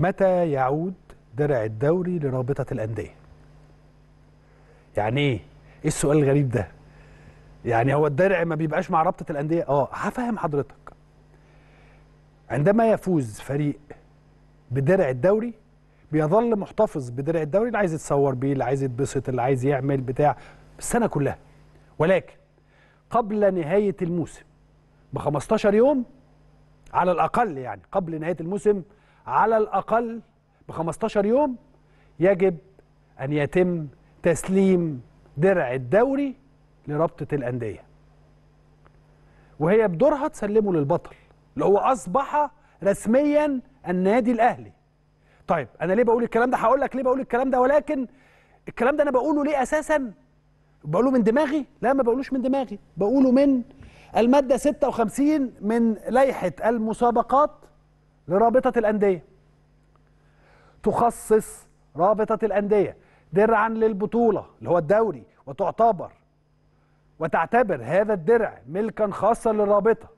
متى يعود درع الدوري لرابطة الأندية؟ يعني إيه؟ إيه السؤال الغريب ده؟ يعني هو الدرع ما بيبقاش مع رابطة الأندية؟ آه هفهم حضرتك. عندما يفوز فريق بدرع الدوري بيظل محتفظ بدرع الدوري اللي عايز يتصور بيه، اللي عايز يتبسط، اللي عايز يعمل بتاع السنة كلها. ولكن قبل نهاية الموسم ب 15 يوم على الأقل يعني قبل نهاية الموسم على الأقل ب 15 يوم يجب أن يتم تسليم درع الدوري لرابطة الأندية وهي بدورها تسلمه للبطل اللي هو أصبح رسميا النادي الأهلي طيب أنا ليه بقول الكلام ده هقول لك ليه بقول الكلام ده ولكن الكلام ده أنا بقوله ليه أساسا بقوله من دماغي لا ما بقولوش من دماغي بقوله من المادة 56 من لائحة المسابقات لرابطة الأندية تخصص رابطة الأندية درعا للبطولة اللي هو الدوري وتعتبر وتعتبر هذا الدرع ملكا خاصا للرابطة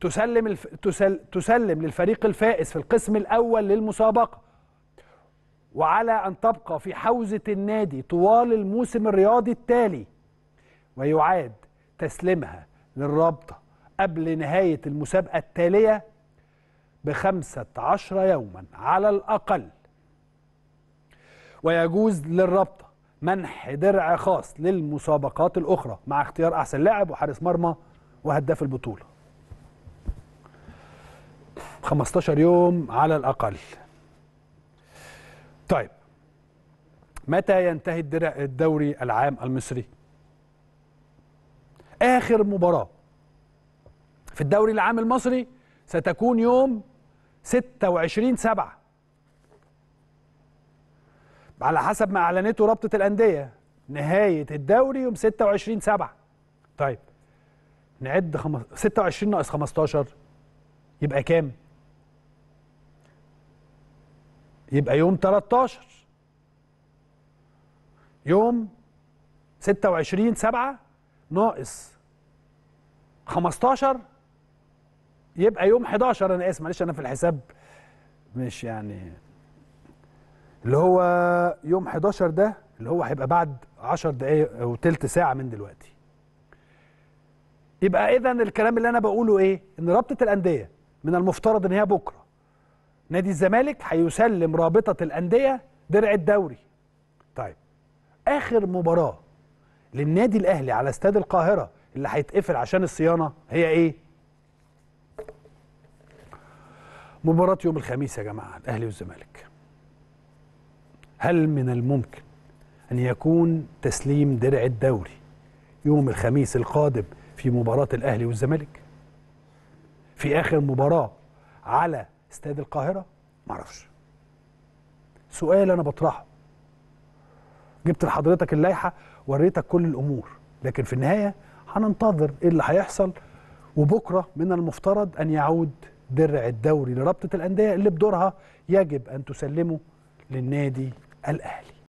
تسلم الف... تسل... تسلم للفريق الفائز في القسم الأول للمسابقة وعلى أن تبقى في حوزة النادي طوال الموسم الرياضي التالي ويعاد تسليمها للرابطة قبل نهاية المسابقة التالية بخمسة عشر يوما على الأقل ويجوز للرابطة منح درع خاص للمسابقات الأخرى مع اختيار أحسن لاعب وحارس مرمى وهداف البطولة 15 يوم على الأقل طيب متى ينتهي الدرع الدوري العام المصري آخر مباراة في الدوري العام المصري ستكون يوم 26 7 على حسب ما اعلنته رابطه الانديه نهايه الدوري يوم 26 7 طيب نعد خم... 26 ناقص 15 يبقى كام يبقى يوم 13 يوم 26 7 ناقص 15 يبقى يوم 11 انا اسف معلش انا في الحساب مش يعني اللي هو يوم 11 ده اللي هو هيبقى بعد 10 دقايق وثلث ساعه من دلوقتي يبقى اذا الكلام اللي انا بقوله ايه ان رابطه الانديه من المفترض ان هي بكره نادي الزمالك هيسلم رابطه الانديه درع الدوري طيب اخر مباراه للنادي الاهلي على استاد القاهره اللي هيتقفل عشان الصيانه هي ايه مباراة يوم الخميس يا جماعة الأهلي والزمالك هل من الممكن أن يكون تسليم درع الدوري يوم الخميس القادم في مباراة الأهلي والزمالك في آخر مباراة على استاد القاهرة معرفش سؤال أنا بطرحه جبت لحضرتك اللائحة وريتك كل الأمور لكن في النهاية هننتظر إيه اللي هيحصل وبكرة من المفترض أن يعود درع الدوري لرابطه الانديه اللي بدورها يجب ان تسلمه للنادي الاهلي